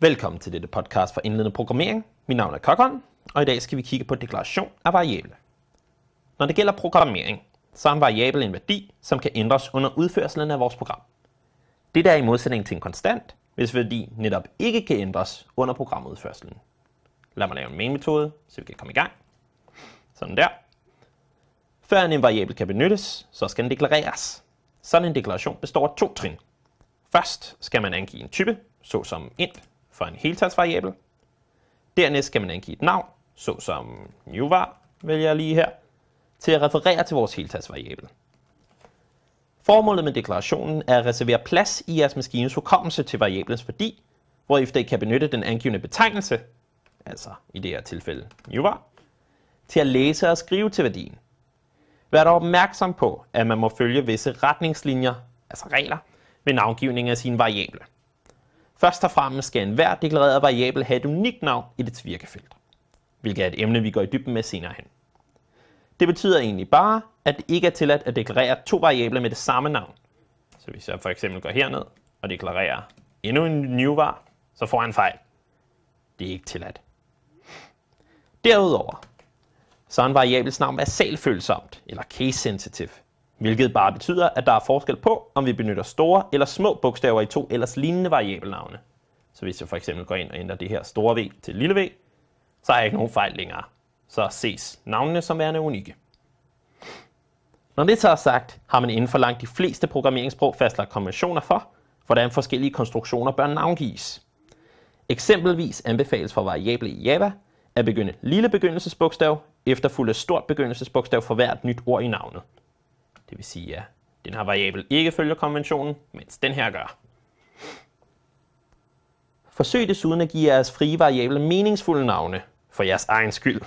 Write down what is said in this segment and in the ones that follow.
Velkommen til dette podcast for indledende programmering. Mit navn er Kokholm, og i dag skal vi kigge på deklaration af variable. Når det gælder programmering, så er en variabel en værdi, som kan ændres under udførelsen af vores program. Det er i modsætning til en konstant, hvis værdi netop ikke kan ændres under programudførselen. Lad mig lave en main-metode, så vi kan komme i gang. Sådan der. Før en variabel kan benyttes, så skal den deklareres. Sådan en deklaration består af to trin. Først skal man angive en type, såsom int for en heltalsvariabel. Dernæst skal man angive et navn, såsom newvar, vælger jeg lige her, til at referere til vores heltalsvariabel. Formålet med deklarationen er at reservere plads i jeres maskines hukommelse til variablens værdi, hvorefter I kan benytte den angivende betegnelse, altså i det her tilfælde newvar, til at læse og skrive til værdien. Vær dog opmærksom på, at man må følge visse retningslinjer, altså regler, ved navngivning af sine variable. Først og fremmest skal enhver deklareret variabel have et unikt navn i dets virkefelt, hvilket er et emne, vi går i dybden med senere hen. Det betyder egentlig bare, at det ikke er tilladt at deklarere to variabler med det samme navn. Så hvis jeg for eksempel går herned og deklarerer endnu en new var, så får jeg en fejl. Det er ikke tilladt. Derudover så er en variabels navn basalfølsomt, eller case sensitive, Hvilket bare betyder, at der er forskel på, om vi benytter store eller små bogstaver i to ellers lignende variabelnavne. Så hvis jeg for eksempel går ind og ændrer det her store v til lille v, så har jeg ikke nogen fejl længere. Så ses navnene som værende unikke. Når det så er sagt, har man inden for langt de fleste programmeringssprog fastlagt konventioner for, hvordan forskellige konstruktioner bør navngives. Eksempelvis anbefales for variable i Java at begynde lille begyndelsesbogstav, efterfulgt af stort begyndelsesbogstav for hvert nyt ord i navnet, det vil sige, at den her variabel ikke følger konventionen, mens den her gør. Forsøg desuden at give jeres frie variable meningsfulde navne for jeres egen skyld.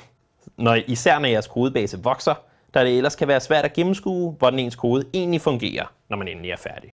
Når, især når jeres kodebase vokser, da det ellers kan være svært at gennemskue, hvordan ens kode egentlig fungerer, når man endelig er færdig.